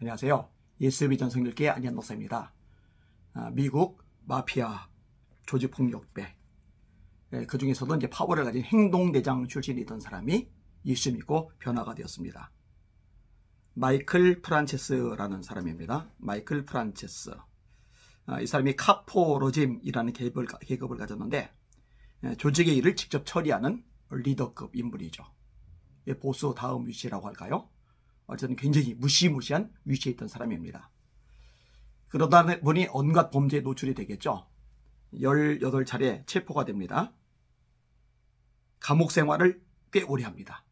안녕하세요. 예스비전 성결계 안현 목사입니다. 아, 미국 마피아 조직폭력배 예, 그 중에서도 이제 파워를 가진 행동대장 출신이던 사람이 예수 믿고 변화가 되었습니다. 마이클 프란체스라는 사람입니다. 마이클 프란체스. 아, 이 사람이 카포로짐이라는 계급을, 계급을 가졌는데 예, 조직의 일을 직접 처리하는 리더급 인물이죠. 예, 보수 다음 위치라고 할까요? 어쨌든 굉장히 무시무시한 위치에 있던 사람입니다. 그러다 보니 온갖 범죄에 노출이 되겠죠. 18차례 체포가 됩니다. 감옥 생활을 꽤 오래 합니다.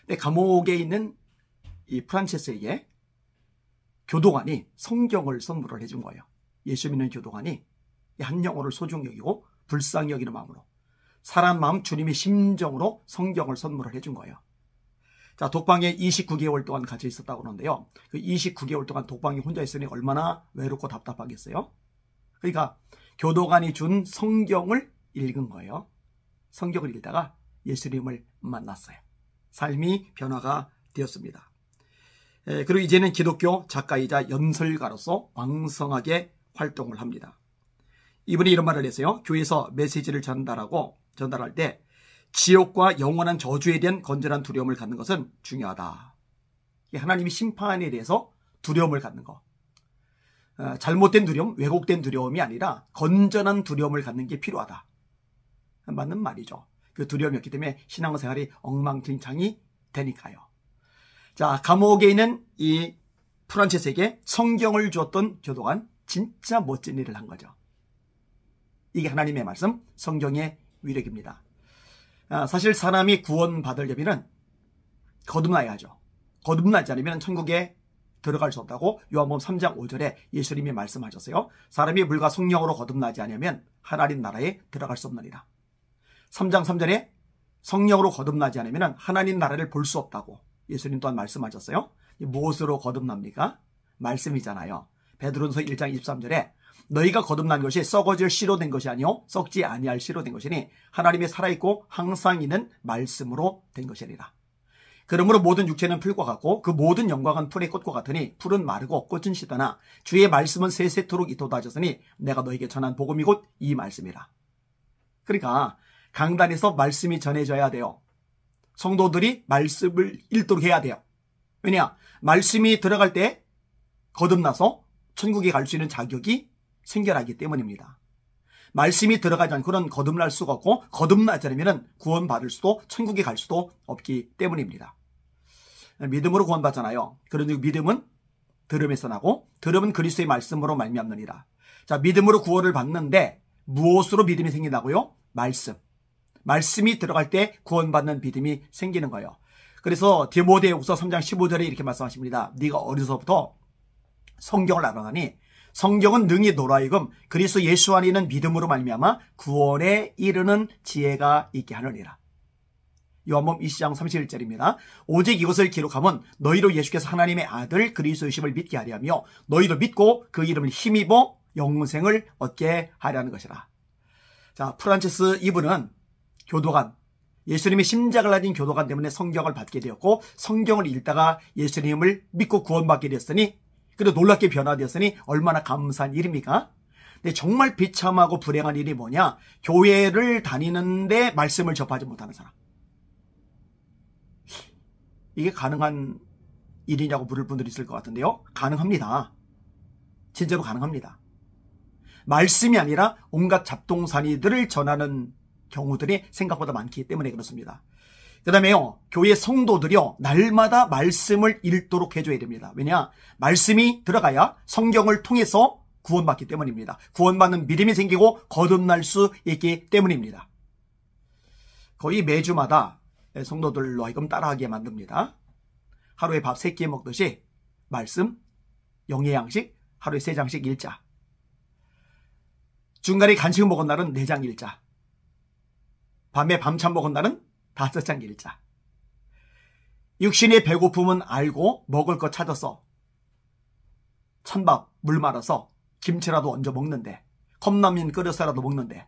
근데 감옥에 있는 이 프란체스에게 교도관이 성경을 선물을 해준 거예요. 예수 믿는 교도관이 한영혼를 소중히 여기고 불쌍히 여기는 마음으로 사람 마음 주님의 심정으로 성경을 선물을 해준 거예요. 자, 독방에 29개월 동안 같이 있었다고 그러는데요. 그 29개월 동안 독방에 혼자 있으니 얼마나 외롭고 답답하겠어요? 그러니까 교도관이 준 성경을 읽은 거예요. 성경을 읽다가 예수님을 만났어요. 삶이 변화가 되었습니다. 에, 예, 그리고 이제는 기독교 작가이자 연설가로서 왕성하게 활동을 합니다. 이분이 이런 말을 했어요. 교회에서 메시지를 전달하고 전달할 때 지옥과 영원한 저주에 대한 건전한 두려움을 갖는 것은 중요하다. 하나님이 심판에 대해서 두려움을 갖는 것. 어, 잘못된 두려움, 왜곡된 두려움이 아니라 건전한 두려움을 갖는 게 필요하다. 맞는 말이죠. 그 두려움이 없기 때문에 신앙생활이 엉망진창이 되니까요. 자, 감옥에 있는 이 프란체스에게 성경을 주었던 교도관 진짜 멋진 일을 한 거죠. 이게 하나님의 말씀, 성경의 위력입니다. 아, 사실 사람이 구원받을려면은 거듭나야 하죠. 거듭나지 않으면 천국에 들어갈 수 없다고 요한복음 3장 5절에 예수님이 말씀하셨어요. 사람이 물과 성령으로 거듭나지 않으면 하나님 나라에 들어갈 수 없느니라. 3장 3절에 성령으로 거듭나지 않으면 하나님 나라를 볼 수 없다고 예수님 또한 말씀하셨어요. 무엇으로 거듭납니까? 말씀이잖아요. 베드로전서 1장 23절에 너희가 거듭난 것이 썩어질 씨로 된 것이 아니요 썩지 아니할 씨로 된 것이니 하나님의 살아있고 항상 있는 말씀으로 된 것이니라. 그러므로 모든 육체는 풀과 같고 그 모든 영광은 풀의 꽃과 같으니 풀은 마르고 꽃은 시다나 주의 말씀은 세세토록 이토다 하셨으니 내가 너에게 전한 복음이 곧 이 말씀이라. 그러니까 강단에서 말씀이 전해져야 돼요. 성도들이 말씀을 읽도록 해야 돼요. 왜냐? 말씀이 들어갈 때 거듭나서 천국에 갈 수 있는 자격이 생겨나기 때문입니다. 말씀이 들어가지 않고 는 거듭날 수가 없고 거듭나지 않으면 구원받을 수도 천국에 갈 수도 없기 때문입니다. 믿음으로 구원받잖아요. 그런즉 믿음은 들음에서 나고 들음은 그리스의 말씀으로 말미암느니라. 자, 믿음으로 구원을 받는데 무엇으로 믿음이 생긴다고요? 말씀. 말씀이 들어갈 때 구원받는 믿음이 생기는 거예요. 그래서 디모데후서 3장 15절에 이렇게 말씀하십니다. 네가 어려서부터 성경을 알아가니 성경은 능히 노라이금 그리스 예수 안에 는 믿음으로 말미암아 구원에 이르는 지혜가 있게 하느니라. 요한복음 20장 31절입니다. 오직 이것을 기록함은 너희로 예수께서 하나님의 아들 그리스도이심을 믿게 하리하며 너희도 믿고 그 이름을 힘입어 영생을 얻게 하려는 것이라. 자, 프란체스 이브는 교도관, 예수님의 심장을 가진 교도관 때문에 성경을 받게 되었고 성경을 읽다가 예수님을 믿고 구원받게 되었으니 그래도 놀랍게 변화되었으니 얼마나 감사한 일입니까? 근데 정말 비참하고 불행한 일이 뭐냐? 교회를 다니는데 말씀을 접하지 못하는 사람. 이게 가능한 일이냐고 물을 분들이 있을 것 같은데요. 가능합니다. 진짜로 가능합니다. 말씀이 아니라 온갖 잡동사니들을 전하는 경우들이 생각보다 많기 때문에 그렇습니다. 그 다음에요. 교회 성도들이요. 날마다 말씀을 읽도록 해줘야 됩니다. 왜냐? 말씀이 들어가야 성경을 통해서 구원받기 때문입니다. 구원받는 믿음이 생기고 거듭날 수 있기 때문입니다. 거의 매주마다 성도들로 하여금 따라하게 만듭니다. 하루에 밥 3끼 먹듯이 말씀, 영예 양식, 하루에 3장씩 일자. 중간에 간식 먹은 날은 4장 일자. 밤에 밤참 먹은 날은 다섯 장 일자. 육신의 배고픔은 알고 먹을 것 찾아서 찬밥 물 말아서 김치라도 얹어 먹는데 컵라면 끓여서라도 먹는데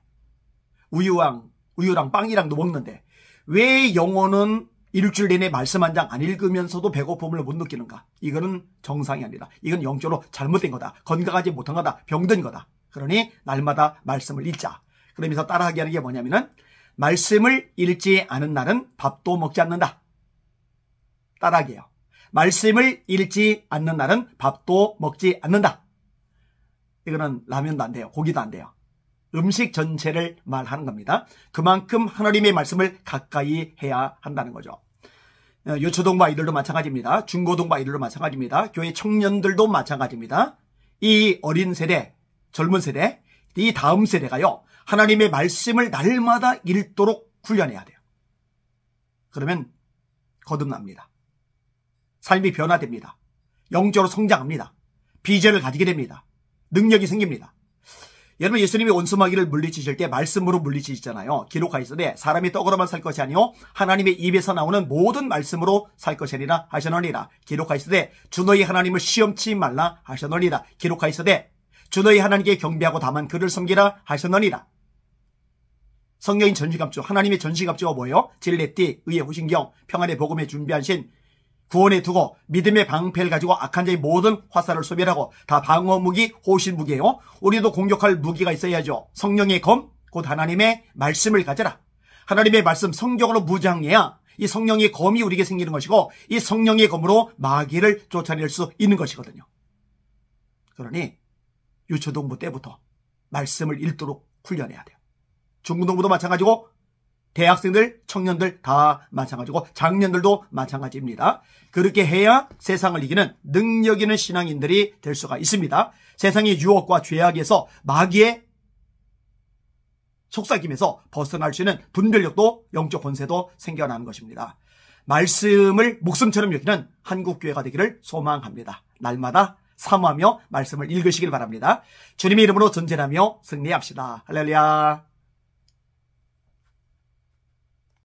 우유랑 우유랑 빵이랑도 먹는데 왜 영혼은 일주일 내내 말씀 한 장 안 읽으면서도 배고픔을 못 느끼는가? 이거는 정상이 아니다. 이건 영적으로 잘못된 거다. 건강하지 못한 거다. 병든 거다. 그러니 날마다 말씀을 읽자. 그러면서 따라하게 하는 게 뭐냐면은 말씀을 읽지 않은 날은 밥도 먹지 않는다. 따라하기요. 말씀을 읽지 않는 날은 밥도 먹지 않는다. 이거는 라면도 안 돼요. 고기도 안 돼요. 음식 전체를 말하는 겁니다. 그만큼 하나님의 말씀을 가까이 해야 한다는 거죠. 요초동과 이들도 마찬가지입니다. 중고동과 이들도 마찬가지입니다. 교회 청년들도 마찬가지입니다. 이 어린 세대, 젊은 세대, 이 다음 세대가요. 하나님의 말씀을 날마다 읽도록 훈련해야 돼요. 그러면 거듭납니다. 삶이 변화됩니다. 영적으로 성장합니다. 비전을 가지게 됩니다. 능력이 생깁니다. 여러분 예수님이 원수마귀를 물리치실 때 말씀으로 물리치시잖아요. 기록하이으되 사람이 떡으로만 살 것이 아니오 하나님의 입에서 나오는 모든 말씀으로 살 것이니라 하셔노니라. 기록하이으되 주 너희 하나님을 시험치 말라 하셔노니라. 기록하이으되 주 너희 하나님께 경배하고 다만 그를 섬기라 하셔노니라. 성경인 전시갑주 하나님의 전시갑주가 뭐예요? 진례띠, 의의 호신경, 평안의 복음에 준비한 신, 구원에 두고 믿음의 방패를 가지고 악한 자의 모든 화살을 소멸하고 다 방어 무기, 호신 무기예요. 우리도 공격할 무기가 있어야죠. 성령의 검, 곧 하나님의 말씀을 가져라. 하나님의 말씀 성경으로 무장해야 이 성령의 검이 우리에게 생기는 것이고 이 성령의 검으로 마귀를 쫓아낼 수 있는 것이거든요. 그러니 유초동부 때부터 말씀을 읽도록 훈련해야 돼요. 중고등부도 마찬가지고 대학생들, 청년들 다 마찬가지고 장년들도 마찬가지입니다. 그렇게 해야 세상을 이기는 능력 있는 신앙인들이 될 수가 있습니다. 세상의 유혹과 죄악에서 마귀의 속삭임에서 벗어날 수 있는 분별력도 영적 권세도 생겨나는 것입니다. 말씀을 목숨처럼 여기는 한국교회가 되기를 소망합니다. 날마다 사모하며 말씀을 읽으시길 바랍니다. 주님의 이름으로 전진하며 승리합시다. 할렐루야.